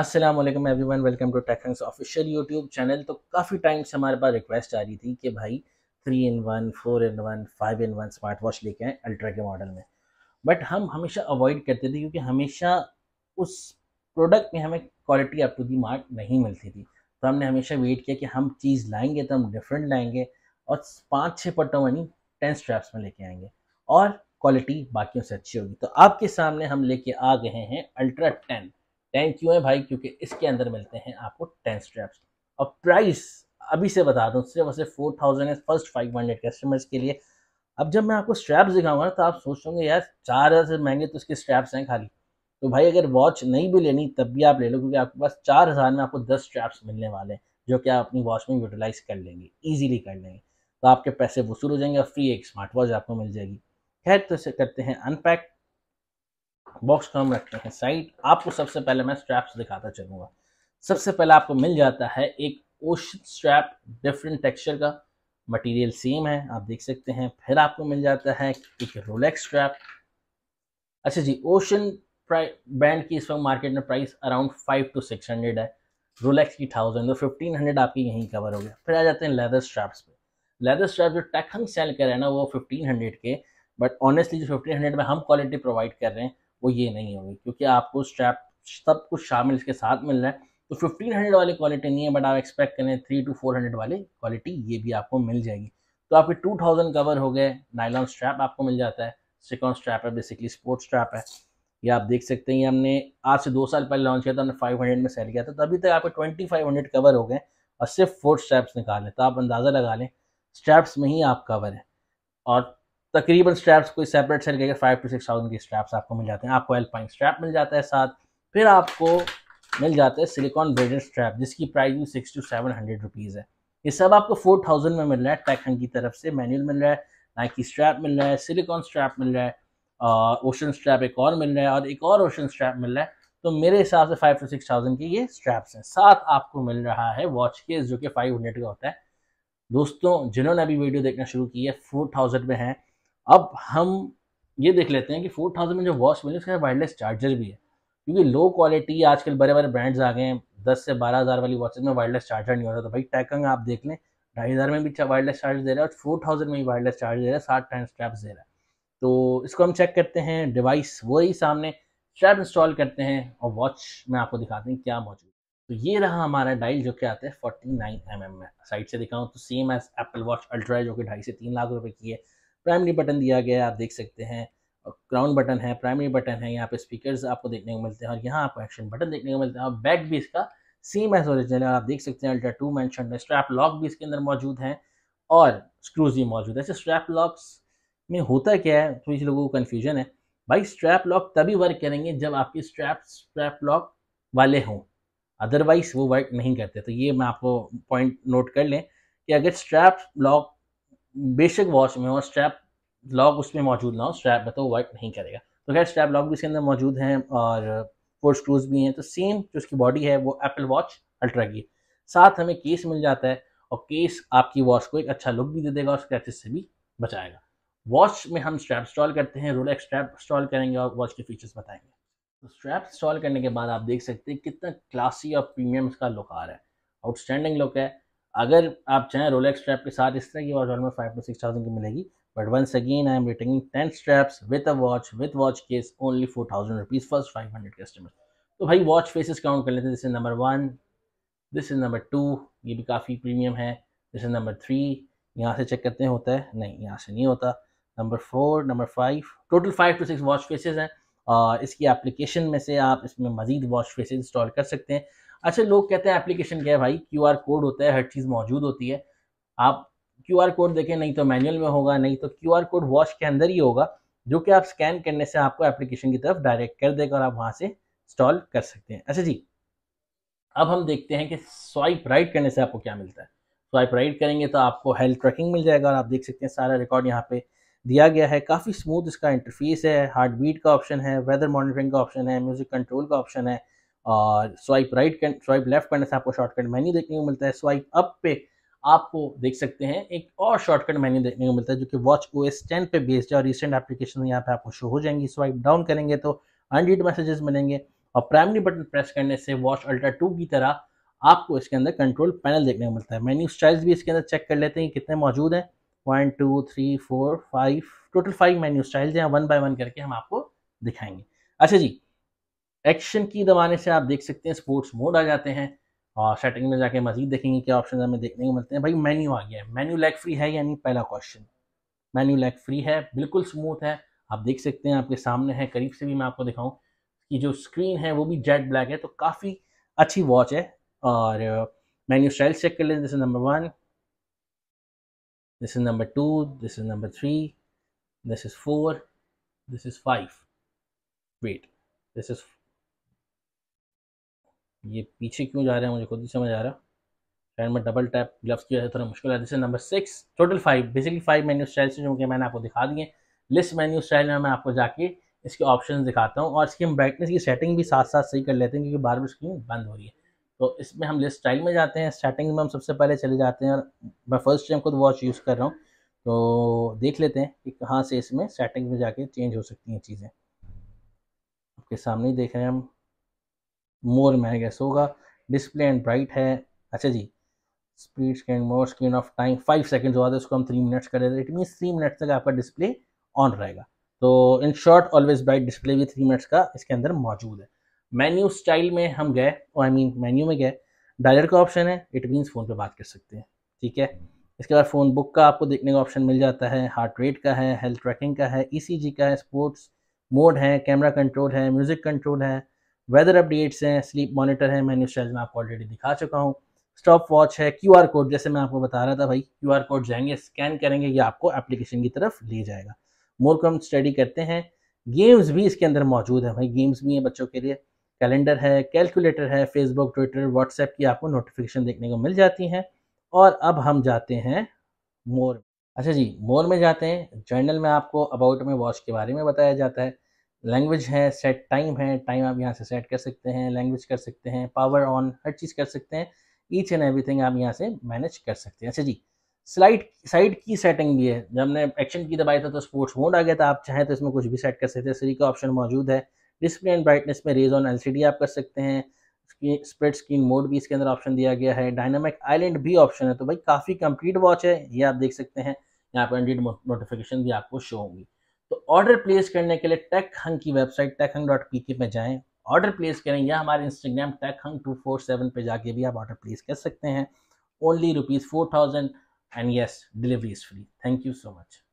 Aslam everyone welcome to tech's official YouTube channel तो काफ़ी time से हमारे पास रिक्वेस्ट आ रही थी कि भाई three in one four in one five in one smart watch लेके आए अल्ट्रा के मॉडल में बट हम हमेशा अवॉइड करते थे क्योंकि हमेशा उस प्रोडक्ट में हमें quality up to the mark नहीं मिलती थी तो हमने हमेशा वेट किया कि हम चीज़ लाएंगे तो हम डिफरेंट लाएंगे और पाँच छः पट्टों यानी टेन स्ट्रैप्स में लेके आएंगे और क्वालिटी बाकियों से अच्छी होगी तो आपके सामने हम लेके आ गए हैं अल्ट्रा टेन टेन क्यों है भाई क्योंकि इसके अंदर मिलते हैं आपको टेन स्ट्रैप्स और प्राइस अभी से बता दूँ सिर्फ वैसे फोर थाउजेंड है फर्स्ट फाइव हंड्रेड कस्टमर्स के लिए अब जब मैं आपको स्ट्रैप्स दिखाऊंगा तो आप सोचोगे यार चार हज़ार से महंगे तो इसके स्ट्रैप्स हैं खाली तो भाई अगर वॉच नहीं भी लेनी तब भी आप ले लो क्योंकि आपके पास चार हज़ार में आपको दस स्ट्रैप्स मिलने वाले हैं जो कि आप अपनी वॉच में यूटिलाइज कर लेंगे ईजिली कर लेंगे तो आपके पैसे वसूल हो जाएंगे और फ्री एक स्मार्ट वॉच आपको मिल जाएगी खैर तो इसे करते हैं अनपैक बॉक्स को हम रखते हैं साइड आपको सबसे पहले मैं स्ट्रैप्स दिखाता चलूँगा सबसे पहले आपको मिल जाता है एक ओशन स्ट्रैप डिफरेंट टेक्सचर का मटेरियल सेम है आप देख सकते हैं फिर आपको मिल जाता है एक रोलेक्स स्ट्रैप अच्छा जी ओशन ब्रांड की इस वक्त मार्केट में price around five two six hundred है रोलेक्स की थाउजेंड तो फिफ्टीन हंड्रेड आपकी यहीं कवर हो गया फिर आ जाते हैं लेदर स्ट्रैप्स पे लेदर स्ट्रैप जो टैक हम सेल कर रहे हैं ना वो फिफ्टीन हंड्रेड के बट ऑनेस्टली जो फिफ्टीन हंड्रेड में हम क्वालिटी प्रोवाइड कर रहे हैं वो ये नहीं होगी क्योंकि आपको स्ट्रैप सब कुछ शामिल इसके साथ मिल रहा है तो फिफ्टीन हंड्रेड वाली क्वालिटी नहीं है बट आप एक्सपेक्ट करें थ्री टू फोर हंड्रेड वाली क्वालिटी ये भी आपको मिल जाएगी तो आपके टू थाउजेंड कवर हो गए नाइलॉन स्ट्रैप आपको मिल जाता है सिकॉन स्ट्रैप है बेसिकली स्पोर्ट्स स्ट्रैप है ये आप देख सकते हैं हमने आज से दो साल पहले लॉन्च किया था हमने फाइव हंड्रेड में सेल किया था तो अभी तक आपके ट्वेंटी फाइव हंड्रेड कवर हो गए और सिर्फ फोर स्ट्रैप्स निकालें तो आप अंदाज़ा लगा लें स्ट्रैप्स में ही आप कवर हैं और तकरीबन स्ट्रैप्स कोई सेपरेट सेल करके फाइव टू सिक्स थाउजेंड के स्ट्रैप्स आपको मिल जाते हैं आपको एल्पाइन स्ट्रैप मिल जाता है साथ फिर आपको मिल जाते हैं सिलिकॉन ब्रेडेड स्ट्रैप जिसकी प्राइस भी six two seven hundred rupees है ये सब आपको फोर थाउजेंड में मिल रहा है टैकन की तरफ से मैनुअल मिल रहा है नाइकी स्ट्रैप मिल रहा है सिलिकॉन स्ट्रैप मिल रहा है ओशन स्ट्रैप एक और मिल रहा है और एक और ओशन स्ट्रैप मिल रहा है तो मेरे हिसाब से फाइव टू सिक्स थाउजेंड के ये स्ट्रैप्स हैं साथ आपको मिल रहा है वॉच केस जो कि फाइव हंड्रेड का होता है दोस्तों जिन्होंने अभी वीडियो देखना शुरू की है फोर थाउजेंड में है अब हम ये देख लेते हैं कि फोर थाउजेंड में जो वॉच मिली उसके वायरलेस चार्जर भी है क्योंकि लो क्वालिटी आजकल बड़े बड़े ब्रांड्स आ गए हैं दस से बारह हज़ार वाली वॉचेज में वायरलेस चार्जर नहीं हो रहा तो भाई टैकंग आप देख लें ढाई हज़ार में भी वायरलेस चार्ज दे रहा है और फोर थाउजेंड में भी वायरलेस चार्ज दे रहा है साठ टाइम स्ट्रैप्स दे रहा है तो इसको हम चेक करते हैं डिवाइस वही सामने स्ट्रैप इंस्टॉल करते हैं और वॉच में आपको दिखाते हैं क्या मौजूद तो ये रहा हमारा डाइल जो कि आता है फोर्टी नाइन एम एम में साइड से दिखाऊँ तो same as Apple watch ultra जो कि ढाई से तीन लाख रुपये की है प्राइमरी बटन दिया गया है आप देख सकते हैं क्राउन बटन है प्राइमरी बटन है यहाँ पे स्पीकर्स आपको देखने को मिलते हैं और यहाँ आपको एक्शन बटन देखने को मिलते हैं और बैक भी इसका सेम एज ओरिजिनल है आप देख सकते हैं ultra to mention strap lock भी इसके अंदर मौजूद हैं और स्क्रूज भी मौजूद है ऐसे स्ट्रैप लॉक्स में होता क्या है थोड़ी सी लोगों को कन्फ्यूजन है भाई स्ट्रैप लॉक तभी वर्क करेंगे जब आपके स्ट्रैप स्ट्रैप लॉक वाले हों अदरवाइज वो वर्क नहीं करते तो ये मैं आपको पॉइंट नोट कर लें कि अगर स्ट्रैप लॉक बेशक वॉच में और स्ट्रैप लॉक उसमें मौजूद ना हो स्ट्रैप में तो वर्क नहीं करेगा तो खैर स्ट्रैप लॉक भी इसके अंदर मौजूद हैं और फोर स्क्रूज भी हैं तो सेम जो उसकी बॉडी है वो एप्पल वॉच अल्ट्रा की साथ हमें केस मिल जाता है और केस आपकी वॉच को एक अच्छा लुक भी दे देगा और स्क्रैचेस से भी बचाएगा वॉच में हम स्ट्रैप इंस्टॉल करते हैं रोलेक्स स्ट्रैप इंस्टॉल करेंगे और वॉच के फीचर्स बताएंगे तो स्ट्रैप इंस्टॉल करने के बाद आप देख सकते हैं कितना क्लासी और प्रीमियम इसका लुक आ रहा है आउटस्टैंडिंग लुक है अगर आप चाहें रोलेक्स स्ट्रैप के साथ इस तरह की watch almost five two six thousand की मिलेगी but once again I am writing ten straps with a watch with watch case only four thousand rupees first five hundred customer तो भाई वॉच फेसेस काउंट कर लेते हैं जैसे number one this is number two ये भी काफ़ी premium है दिस इज नंबर थ्री यहाँ से चेक करते हैं होता है नहीं यहाँ से नहीं होता number four number five total five two six watch faces हैं और इसकी एप्लीकेशन में से आप इसमें मजीद वॉश फेस इंस्टॉल कर सकते हैं अच्छा लोग कहते हैं एप्लीकेशन क्या है भाई क्यू कोड होता है हर चीज़ मौजूद होती है आप क्यू कोड देखें नहीं तो मैनुअल में होगा नहीं तो क्यू कोड वॉश के अंदर ही होगा जो कि आप स्कैन करने से आपको एप्लीकेशन की तरफ डायरेक्ट कर देगा और आप वहाँ से इंस्टॉल कर सकते हैं अच्छा जी अब हम देखते हैं कि स्वाइप राइट करने से आपको क्या मिलता है स्वाइप राइट करेंगे तो आपको हेल्थ ट्रैकिंग मिल जाएगा और आप देख सकते हैं सारा रिकॉर्ड यहाँ पे दिया गया है काफ़ी स्मूथ इसका इंटरफेस है हार्ट बीट का ऑप्शन है वेदर मॉनिटरिंग का ऑप्शन है म्यूज़िक कंट्रोल का ऑप्शन है और स्वाइप राइट स्वाइप लेफ्ट करने से आपको शॉर्टकट मेन्यू देखने को मिलता है स्वाइप अप पे आपको देख सकते हैं एक और शॉर्टकट मेन्यू देखने को मिलता है जो कि वॉच ओ एस टेन पे बेस्ड है और रिसेंट एप्लीकेशन यहाँ पे आपको शो हो जाएंगी स्वाइप डाउन करेंगे तो अनडीड मैसेजेस मिलेंगे और प्राइमरी बटन प्रेस करने से वॉच अल्ट्रा टू की तरह आपको इसके अंदर कंट्रोल पैनल देखने को मिलता है मेन्यू स्टाइल्स भी इसके अंदर चेक कर लेते हैं कितने मौजूद हैं one two three four five total five menu styles हैं वन बाय वन करके हम आपको दिखाएंगे अच्छा जी एक्शन की दबाने से आप देख सकते हैं स्पोर्ट्स मोड आ जाते हैं और सेटिंग में जाके मजीद देखेंगे क्या ऑप्शन हमें देखने को मिलते हैं भाई मेन्यू आ गया है मेन्यू लेग फ्री है यानी पहला क्वेश्चन मेन्यू लेग फ्री है बिल्कुल स्मूथ है आप देख सकते हैं आपके सामने है करीब से भी मैं आपको दिखाऊँ कि जो स्क्रीन है वो भी जेट ब्लैक है तो काफ़ी अच्छी वॉच है और मेन्यू स्टाइल चेक कर लेते जैसे number one this is number 2 this is number 3 this is 4 this is 5 wait this is ये पीछे क्यों जा रहा है मुझे खुद ही समझ आ रहा शायद मैं डबल टैप ग्लव्स की वजह से थोड़ा मुश्किल है this is number six total five basically five menu style से जो कि मैंने आपको दिखा दिए लिस्ट मेन्यू स्टाइल में मैं आपको जाके इसके ऑप्शन दिखाता हूँ और इसकी हम ब्राइटनेस की सेटिंग भी साथ साथ सही कर लेते हैं क्योंकि बार बार स्क्रीन बंद हो रही है तो इसमें हम लिस्ट स्टाइल में जाते हैं स्टार्टिंग में हम सबसे पहले चले जाते हैं और मैं फर्स्ट टाइम खुद वॉच यूज़ कर रहा हूँ तो देख लेते हैं कि कहाँ से इसमें सेटिंग में जाके चेंज हो सकती हैं चीज़ें आपके सामने देख रहे हैं हम मोर में गैस होगा डिस्प्ले एंड ब्राइट है अच्छा जी speed screen more screen off time five second हुआ था उसको हम थ्री मिनट्स कर देते इट मीन्स थ्री मिनट्स तक आपका डिस्प्ले ऑन रहेगा तो in short always bright display भी थ्री मिनट्स का इसके अंदर मौजूद है मेन्यू स्टाइल में हम गए आई मीन मेन्यू में गए डायलर का ऑप्शन है इट मीन्स फ़ोन पे बात कर सकते हैं ठीक है इसके बाद फ़ोन बुक का आपको देखने का ऑप्शन मिल जाता है हार्ट रेट का है हेल्थ ट्रैकिंग का है ई e का है स्पोर्ट्स मोड है कैमरा कंट्रोल है म्यूज़िक कंट्रोल है वेदर अपडेट्स हैं स्लीप मॉनिटर है मैन्यू स्टाइल में आपको ऑलरेडी दिखा चुका हूँ स्टॉप वॉच है क्यू आर कोड जैसे मैं आपको बता रहा था भाई क्यू आर कोड जाएंगे स्कैन करेंगे ये आपको एप्लीकेशन की तरफ ले जाएगा मोर को हम स्टडी करते हैं गेम्स भी इसके अंदर मौजूद है भाई गेम्स भी हैं बच्चों के लिए कैलेंडर है कैलकुलेटर है फेसबुक ट्विटर व्हाट्सएप की आपको नोटिफिकेशन देखने को मिल जाती हैं और अब हम जाते हैं मोर अच्छा जी मोर में जाते हैं जर्नल में आपको अबाउट में वॉच के बारे में बताया जाता है लैंग्वेज है सेट टाइम है टाइम आप यहाँ से सेट कर सकते हैं लैंग्वेज कर सकते हैं पावर ऑन हर चीज़ कर सकते हैं ईच एंड एवरीथिंग आप यहाँ से मैनेज कर सकते हैं अच्छा जी स्लाइड साइड की सेटिंग भी है जब हमने एक्शन की दबाई था तो स्पोर्ट्स मोड आ गया था आप चाहें तो इसमें कुछ भी सेट कर सकते हैं सीरी का ऑप्शन मौजूद है डिस्प्ले एंड ब्राइटनेस में रेज ऑन एल आप कर सकते हैं स्प्रेड स्क्रीन मोड भी इसके अंदर ऑप्शन दिया गया है डायनामिक आइलैंड भी ऑप्शन है तो भाई काफ़ी कंप्लीट वॉच है ये आप देख सकते हैं यहाँ पर एंड्रीड नोटिफिकेशन भी आपको शो होंगी तो ऑर्डर प्लेस करने के लिए टेक हंग की website Tech Hung dot P K पे जाएँ ऑर्डर प्लेस करें या हमारे Instagram Tech Hung two four seven पर जाके भी आप ऑर्डर प्लेस कर सकते हैं only rupees four thousand and yes delivery is free thank you so much